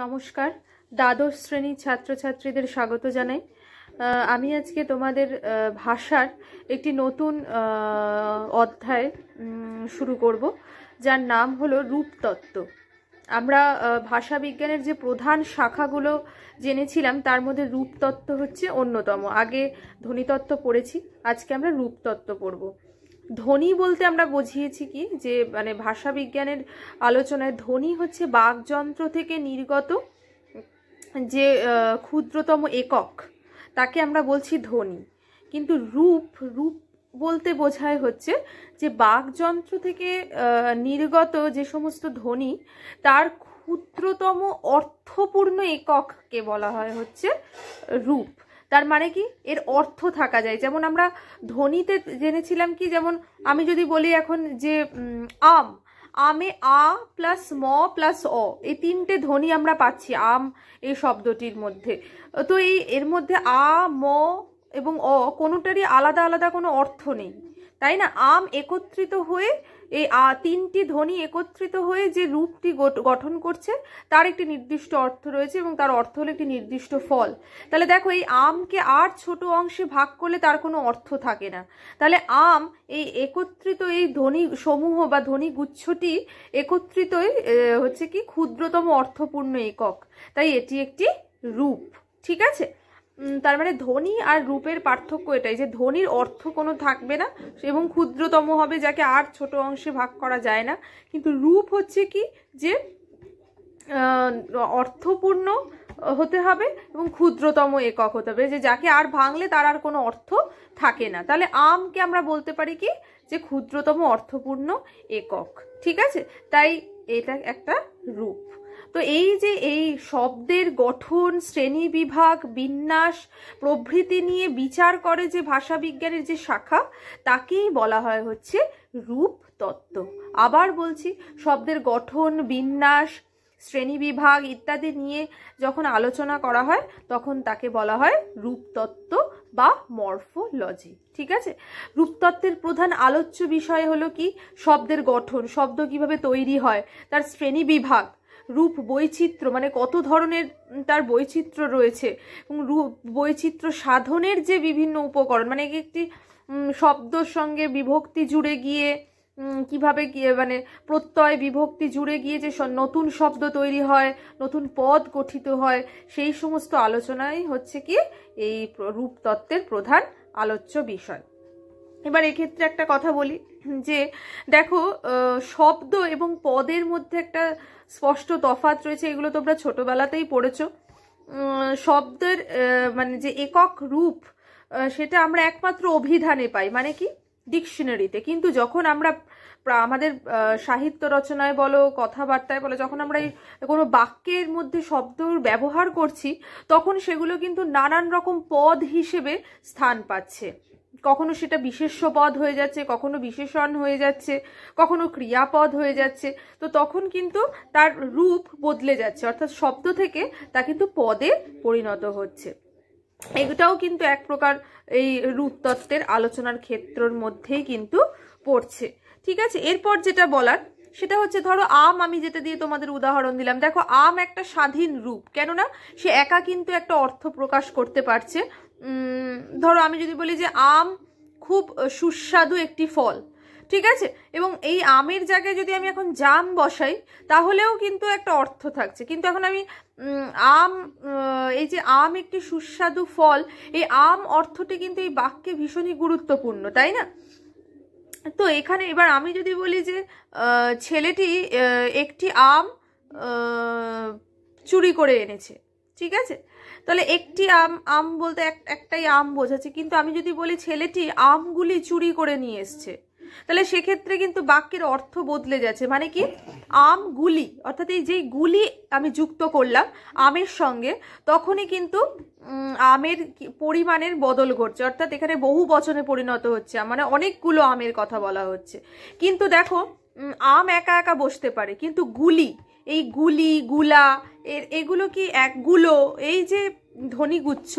নমস্কার দ্বাদশ শ্রেণীর ছাত্রছাত্রীদের স্বাগত জানাই আমি আজকে তোমাদের ভাষার একটি নতুন অধ্যায় শুরু করব যার নাম হলো রূপতত্ত্ব আমরা ভাষা বিজ্ঞানের যে প্রধান শাখাগুলো জেনেছিলাম তার মধ্যে রূপতত্ত্ব হচ্ছে অন্যতম আগে ধ্বনিতত্ত্ব পড়েছি আজকে আমরা রূপতত্ত্ব পড়বো ধ্বনি বলতে আমরা বুঝিয়েছি কি যে মানে ভাষা বিজ্ঞানের আলোচনায় ধ্বনি হচ্ছে বাকযন্ত্র থেকে নির্গত যে ক্ষুদ্রতম একক তাকে আমরা বলছি ধ্বনি কিন্তু রূপ রূপ বলতে বোঝায় হচ্ছে যে বাকযন্ত্র থেকে নির্গত যে সমস্ত ধ্বনি তার ক্ষুদ্রতম অর্থপূর্ণ একককে বলা হয় হচ্ছে রূপ তার মানে কি এর অর্থ থাকা যায় যেমন আমরা ধ্বনিতে জেনেছিলাম কি যেমন আমি যদি বলি এখন যে আম আমে আ প্লাস ম প্লাস অ এই তিনটে ধ্বনি আমরা পাচ্ছি আম এই শব্দটির মধ্যে তো এই এর মধ্যে আ ম এবং অ কোনোটারই আলাদা আলাদা কোনো অর্থ নেই তাই না আম একত্রিত হয়ে এই তিনটি ধ্বনি একত্রিত হয়ে যে রূপটি গঠন করছে তার একটি নির্দিষ্ট অর্থ রয়েছে এবং তার অর্থ হলো একটি নির্দিষ্ট ফল তাহলে দেখো এই আমকে আর ছোট অংশে ভাগ করলে তার কোনো অর্থ থাকে না তাহলে আম এই একত্রিত এই ধ্বনি সমূহ বা ধ্বনি গুচ্ছটি একত্রিত হচ্ছে কি ক্ষুদ্রতম অর্থপূর্ণ একক তাই এটি একটি রূপ ঠিক আছে তার মানে ধনী আর রূপের পার্থক্য এটাই যে ধনীর অর্থ কোনো থাকবে না এবং ক্ষুদ্রতম হবে যাকে আর ছোট অংশে ভাগ করা যায় না কিন্তু রূপ হচ্ছে কি যে অর্থপূর্ণ হতে হবে এবং ক্ষুদ্রতম একক হতে হবে যে যাকে আর ভাঙলে তার আর কোনো অর্থ থাকে না তাহলে আমকে আমরা বলতে পারি কি যে ক্ষুদ্রতম অর্থপূর্ণ একক ঠিক আছে তাই এটা একটা রূপ তো এই যে এই শব্দের গঠন শ্রেণী বিভাগ বিন্যাস প্রভৃতি নিয়ে বিচার করে যে ভাষাবিজ্ঞানের যে শাখা তাকেই বলা হয় হচ্ছে রূপতত্ত্ব আবার বলছি শব্দের গঠন বিন্যাস শ্রেণী বিভাগ ইত্যাদি নিয়ে যখন আলোচনা করা হয় তখন তাকে বলা হয় রূপতত্ত্ব বা মর্ফোলজি ঠিক আছে রূপতত্ত্বের প্রধান আলোচ্য বিষয় হলো কি শব্দের গঠন শব্দ কিভাবে তৈরি হয় তার শ্রেণী বিভাগ রূপ বৈচিত্র্য মানে কত ধরনের তার বৈচিত্র্য রয়েছে এবং রূপ বৈচিত্র্য সাধনের যে বিভিন্ন উপকরণ মানে একটি শব্দর সঙ্গে বিভক্তি জুড়ে গিয়ে কিভাবে গিয়ে মানে প্রত্যয় বিভক্তি জুড়ে গিয়ে যে নতুন শব্দ তৈরি হয় নতুন পদ গঠিত হয় সেই সমস্ত আলোচনাই হচ্ছে কি এই রূপতত্ত্বের প্রধান আলোচ্য বিষয় এবার এক্ষেত্রে একটা কথা বলি যে দেখো শব্দ এবং পদের মধ্যে একটা স্পষ্ট তফাত রয়েছে এগুলো তোমরা ছোটবেলাতেই পড়েছো শব্দের মানে যে একক রূপ সেটা আমরা একমাত্র অভিধানে পাই মানে কি ডিকশনারিতে কিন্তু যখন আমরা আমাদের সাহিত্য রচনায় বলো কথাবার্তায় বলো যখন আমরা কোনো বাক্যের মধ্যে শব্দ ব্যবহার করছি তখন সেগুলো কিন্তু নানান রকম পদ হিসেবে স্থান পাচ্ছে কখনো সেটা বিশেষ্য পদ হয়ে যাচ্ছে কখনো বিশেষণ হয়ে যাচ্ছে কখনো ক্রিয়াপদ হয়ে যাচ্ছে তো তখন কিন্তু তার রূপ বদলে যাচ্ছে অর্থাৎ শব্দ থেকে তা কিন্তু পদে পরিণত হচ্ছে এটাও কিন্তু এক প্রকার এই রূপতত্ত্বের আলোচনার ক্ষেত্রর মধ্যেই কিন্তু পড়ছে ঠিক আছে এরপর যেটা বলার সেটা হচ্ছে ধরো আম আমি যেটা দিয়ে তোমাদের উদাহরণ দিলাম দেখো আম একটা স্বাধীন রূপ কেননা সে একা কিন্তু একটা অর্থ প্রকাশ করতে পারছে ধরো আমি যদি বলি যে আম খুব সুস্বাদু একটি ফল ঠিক আছে এবং এই আমের জায়গায় যদি আমি এখন জাম বসাই তাহলেও কিন্তু একটা অর্থ থাকছে কিন্তু এখন আমি আম এই যে আম একটি সুস্বাদু ফল এই আম অর্থটি কিন্তু এই বাক্যে ভীষণই গুরুত্বপূর্ণ তাই না তো এখানে এবার আমি যদি বলি যে ছেলেটি একটি আম চুরি করে এনেছে ঠিক আছে তাহলে একটি আম আম বলতে একটাই আম বোঝাচ্ছে কিন্তু আমি যদি বলি ছেলেটি আমগুলি চুরি করে নিয়ে এসছে তাহলে সেক্ষেত্রে কিন্তু বাক্যের অর্থ বদলে যাচ্ছে মানে কি আম গুলি অর্থাৎ এই যেই গুলি আমি যুক্ত করলাম আমের সঙ্গে তখনই কিন্তু আমের পরিমাণের বদল ঘটছে অর্থাৎ এখানে বহু বচনে পরিণত হচ্ছে মানে অনেকগুলো আমের কথা বলা হচ্ছে কিন্তু দেখো আম একা একা বসতে পারে কিন্তু গুলি এই গুলি গুলা এগুলো কি এক গুলো এই যে ধ্বনিগুচ্ছ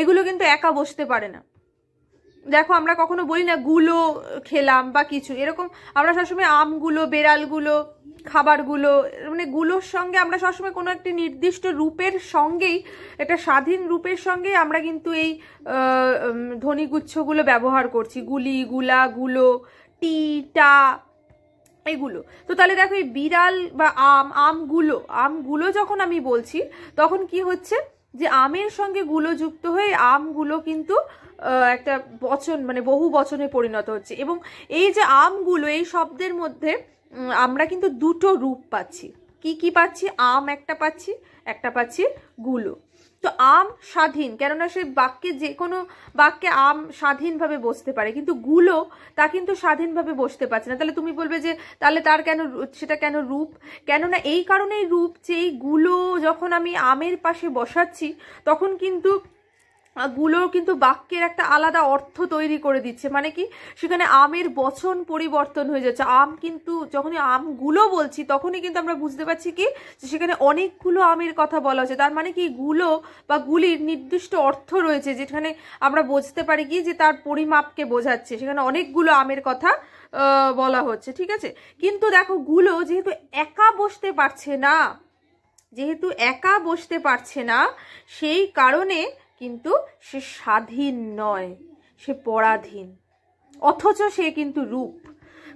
এগুলো কিন্তু একা বসতে পারে না দেখো আমরা কখনো বলি না গুলো খেলাম বা কিছু এরকম আমরা সবসময় আমগুলো বেড়ালগুলো খাবারগুলো মানে গুলোর সঙ্গে আমরা সবসময় কোনো একটি নির্দিষ্ট রূপের সঙ্গেই একটা স্বাধীন রূপের সঙ্গেই আমরা কিন্তু এই ধ্বনিগুচ্ছগুলো ব্যবহার করছি গুলি গুলা গুলো টি টা এগুলো তো তাহলে দেখো এই বিড়াল বা আম আমগুলো আমগুলো যখন আমি বলছি তখন কি হচ্ছে যে আমের সঙ্গে গুলো যুক্ত হয়ে আমগুলো কিন্তু একটা বচন মানে বহু বচনে পরিণত হচ্ছে এবং এই যে আমগুলো এই শব্দের মধ্যে আমরা কিন্তু দুটো রূপ পাচ্ছি কি কি পাচ্ছি আম একটা পাচ্ছি একটা পাচ্ছি গুলো তো আম স্বাধীন কেননা সে বাক্যে যে কোনো বাক্যে আম স্বাধীনভাবে বসতে পারে কিন্তু গুলো তা কিন্তু স্বাধীনভাবে বসতে পারছে না তাহলে তুমি বলবে যে তাহলে তার কেন সেটা কেন রূপ কেননা এই কারণেই রূপ যে এই গুলো যখন আমি আমের পাশে বসাচ্ছি তখন কিন্তু গুলো কিন্তু বাক্যের একটা আলাদা অর্থ তৈরি করে দিচ্ছে মানে কি সেখানে আমের বচন পরিবর্তন হয়ে যাচ্ছে আম কিন্তু যখনই আমগুলো বলছি তখনই কিন্তু আমরা বুঝতে পারছি কি সেখানে অনেকগুলো আমের কথা বলা হচ্ছে তার মানে কি গুলো বা গুলির নির্দিষ্ট অর্থ রয়েছে যেখানে আমরা বুঝতে পারি কি যে তার পরিমাপকে বোঝাচ্ছে সেখানে অনেকগুলো আমের কথা বলা হচ্ছে ঠিক আছে কিন্তু দেখো গুলো যেহেতু একা বসতে পারছে না যেহেতু একা বসতে পারছে না সেই কারণে কিন্তু সে স্বাধীন নয় সে পরাধীন অথচ সে কিন্তু রূপ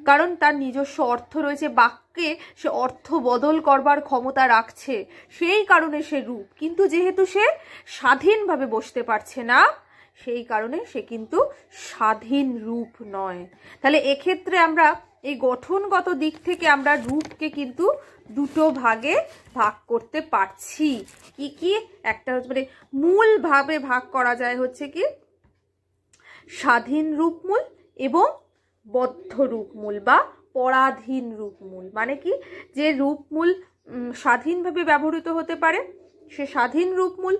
কারণ তার নিজস্ব অর্থ রয়েছে বাক্যে সে অর্থ বদল করবার ক্ষমতা রাখছে সেই কারণে সে রূপ কিন্তু যেহেতু সে স্বাধীনভাবে বসতে পারছে না সেই কারণে সে কিন্তু স্বাধীন রূপ নয় তাহলে এক্ষেত্রে আমরা এই গঠনগত দিক থেকে আমরা রূপকে কিন্তু দুটো ভাগে ভাগ করতে পারছি কি কি একটা হচ্ছে মানে মূলভাবে ভাগ করা যায় হচ্ছে কি স্বাধীন রূপমূল এবং বদ্ধ রূপমূল বা পরাধীন রূপমূল মানে কি যে রূপমূল স্বাধীনভাবে ব্যবহৃত হতে পারে সে স্বাধীন রূপমূল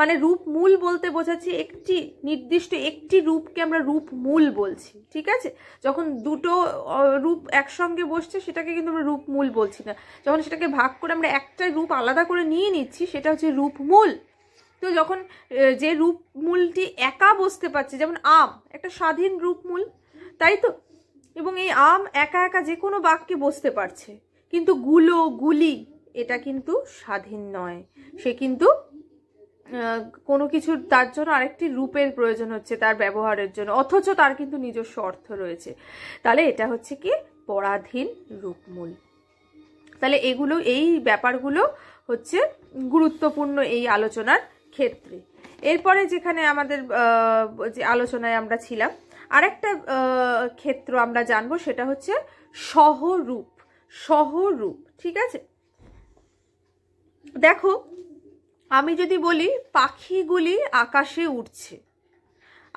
মানে রূপ মূল বলতে বোঝাচ্ছি একটি নির্দিষ্ট একটি রূপকে আমরা রূপ মূল বলছি ঠিক আছে যখন দুটো রূপ একসঙ্গে বসছে সেটাকে কিন্তু আমরা রূপ মূল বলছি না যখন সেটাকে ভাগ করে আমরা একটা রূপ আলাদা করে নিয়ে নিচ্ছি সেটা হচ্ছে রূপ মূল তো যখন যে রূপ মূলটি একা বসতে পারছে যেমন আম একটা স্বাধীন রূপ মূল তাই তো এবং এই আম একা একা যে কোনো বাক্যে বসতে পারছে কিন্তু গুলো গুলি এটা কিন্তু স্বাধীন নয় সে কিন্তু কোনো কিছুর তার জন্য আরেকটি রূপের প্রয়োজন হচ্ছে তার ব্যবহারের জন্য অথচ তার কিন্তু নিজস্ব অর্থ রয়েছে তাহলে এটা হচ্ছে কি পরাধীন রূপমূল তাহলে এগুলো এই ব্যাপারগুলো হচ্ছে গুরুত্বপূর্ণ এই আলোচনার ক্ষেত্রে এরপরে যেখানে আমাদের যে আলোচনায় আমরা ছিলাম আরেকটা ক্ষেত্র আমরা জানবো সেটা হচ্ছে সহরূপ সহরূপ ঠিক আছে দেখো আমি যদি বলি পাখিগুলি আকাশে উড়ছে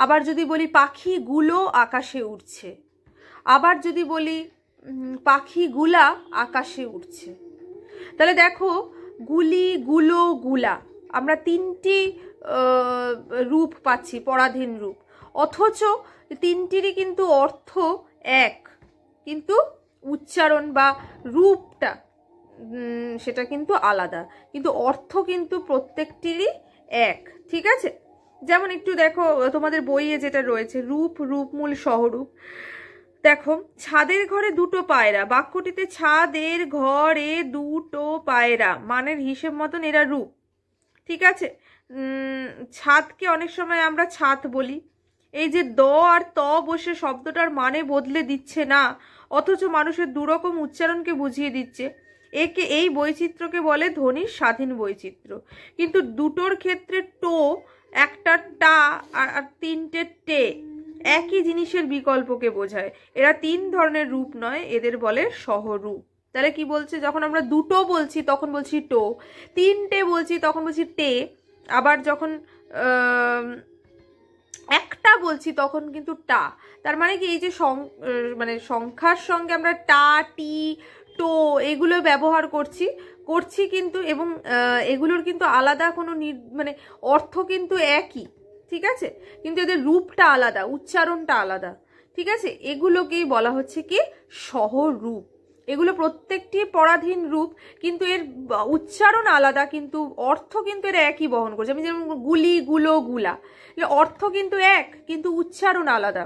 আবার যদি বলি পাখিগুলো আকাশে উড়ছে আবার যদি বলি পাখিগুলা আকাশে উড়ছে তাহলে দেখো গুলি গুলো গুলা আমরা তিনটি রূপ পাচ্ছি পরাধীন রূপ অথচ তিনটিরই কিন্তু অর্থ এক কিন্তু উচ্চারণ বা রূপটা সেটা কিন্তু আলাদা কিন্তু অর্থ কিন্তু প্রত্যেকটিরই এক ঠিক আছে যেমন একটু দেখো তোমাদের বইয়ে যেটা রয়েছে রূপ রূপমূল সহরূপ দেখো ছাদের ঘরে দুটো পায়রা বাক্যটিতে ছাদের ঘরে দুটো পায়রা মানের হিসেব মতন এরা রূপ ঠিক আছে ছাদকে অনেক সময় আমরা ছাদ বলি এই যে দ আর ত বসে শব্দটার মানে বদলে দিচ্ছে না অথচ মানুষের দুরকম উচ্চারণকে বুঝিয়ে দিচ্ছে একে এই বৈচিত্র্যকে বলে ধ্বনির স্বাধীন বৈচিত্র্য কিন্তু দুটোর ক্ষেত্রে টো একটা টা আর তিনটে টে একই জিনিসের বিকল্পকে বোঝায় এরা তিন ধরনের রূপ নয় এদের বলে সহরূপ তাহলে কি বলছে যখন আমরা দুটো বলছি তখন বলছি টো তিনটে বলছি তখন বলছি টে আবার যখন একটা বলছি তখন কিন্তু টা তার মানে কি এই যে মানে সংখ্যার সঙ্গে আমরা টা টি টো এগুলো ব্যবহার করছি করছি কিন্তু এবং এগুলোর কিন্তু আলাদা কোনো মানে অর্থ কিন্তু একই ঠিক আছে কিন্তু এদের রূপটা আলাদা উচ্চারণটা আলাদা ঠিক আছে এগুলোকেই বলা হচ্ছে কি রূপ এগুলো প্রত্যেকটি পরাধীন রূপ কিন্তু এর উচ্চারণ আলাদা কিন্তু অর্থ কিন্তু এর একই বহন করছে আমি যেমন গুলি গুলো গুলা অর্থ কিন্তু এক কিন্তু উচ্চারণ আলাদা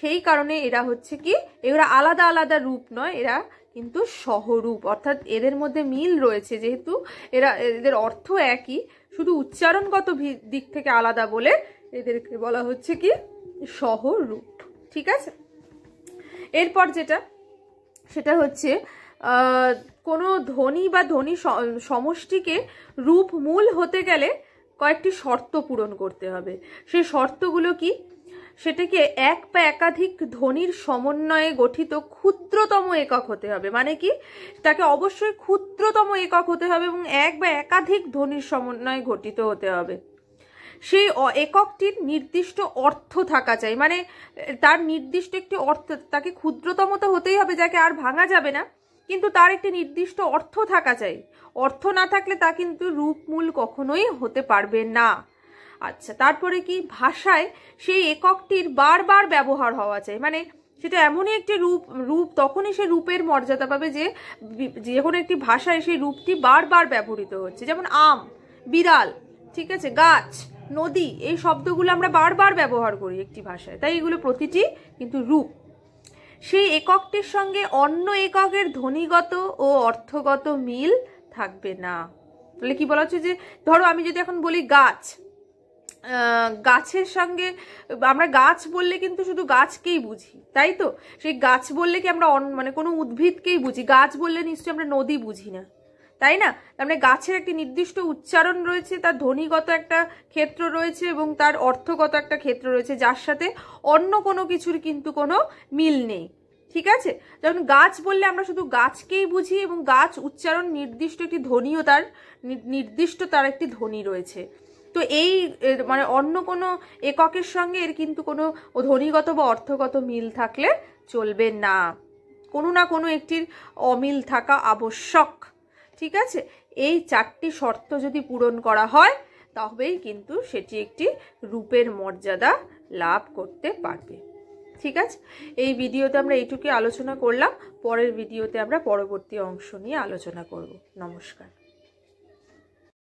সেই কারণে এরা হচ্ছে কি এরা আলাদা আলাদা রূপ নয় এরা কিন্তু সহরূপ অর্থাৎ এদের মধ্যে মিল রয়েছে যেহেতু এরা এদের অর্থ একই শুধু উচ্চারণগত দিক থেকে আলাদা বলে এদেরকে বলা হচ্ছে কি সহরূপ ঠিক আছে এরপর যেটা সেটা হচ্ছে কোনো ধ্বনি বা ধনী সমষ্টিকে রূপ মূল হতে গেলে কয়েকটি শর্ত পূরণ করতে হবে সেই শর্তগুলো কি সেটিকে এক বা একাধিক ধ্বনির সমন্বয়ে গঠিত ক্ষুদ্রতম একক হতে হবে মানে কি তাকে অবশ্যই ক্ষুদ্রতম একক হতে হবে এবং এক বা একাধিক ধ্বনির সমন্বয়ে গঠিত হতে হবে সেই এককটির নির্দিষ্ট অর্থ থাকা চাই মানে তার নির্দিষ্ট একটি অর্থ তাকে ক্ষুদ্রতম তো হতেই হবে যাকে আর ভাঙা যাবে না কিন্তু তার একটি নির্দিষ্ট অর্থ থাকা চাই অর্থ না থাকলে তা কিন্তু রূপমূল কখনোই হতে পারবে না আচ্ছা তারপরে কি ভাষায় সেই এককটির বারবার ব্যবহার হওয়া চাই মানে সেটা এমনই একটি রূপ রূপ তখনই সে রূপের মর্যাদা পাবে যে যে কোনো একটি ভাষায় সেই রূপটি বারবার ব্যবহৃত হচ্ছে যেমন আম বিড়াল ঠিক আছে গাছ নদী এই শব্দগুলো আমরা বারবার ব্যবহার করি একটি ভাষায় তাই এগুলো প্রতিটি কিন্তু রূপ সেই এককটির সঙ্গে অন্য এককের ধ্বনিগত ও অর্থগত মিল থাকবে না তাহলে কি বলা হচ্ছে যে ধরো আমি যদি এখন বলি গাছ গাছের সঙ্গে আমরা গাছ বললে কিন্তু শুধু গাছকেই বুঝি তাই তো সেই গাছ বললে কি আমরা মানে কোনো উদ্ভিদকেই বুঝি গাছ বললে নিশ্চয়ই আমরা নদী বুঝি না তাই না তার মানে গাছের একটি নির্দিষ্ট উচ্চারণ রয়েছে তার ধ্বনিগত একটা ক্ষেত্র রয়েছে এবং তার অর্থগত একটা ক্ষেত্র রয়েছে যার সাথে অন্য কোনো কিছুর কিন্তু কোনো মিল নেই ঠিক আছে যখন গাছ বললে আমরা শুধু গাছকেই বুঝি এবং গাছ উচ্চারণ নির্দিষ্ট একটি ধ্বনিও তার নির্দিষ্ট তার একটি ধ্বনি রয়েছে তো এই মানে অন্য কোনো এককের সঙ্গে এর কিন্তু কোনো ধ্বনিগত বা অর্থগত মিল থাকলে চলবে না কোনো না কোনো একটির অমিল থাকা আবশ্যক ঠিক আছে এই চারটি শর্ত যদি পূরণ করা হয় তবেই কিন্তু সেটি একটি রূপের মর্যাদা লাভ করতে পারবে ঠিক আছে এই ভিডিওতে আমরা এইটুকুই আলোচনা করলাম পরের ভিডিওতে আমরা পরবর্তী অংশ নিয়ে আলোচনা করব নমস্কার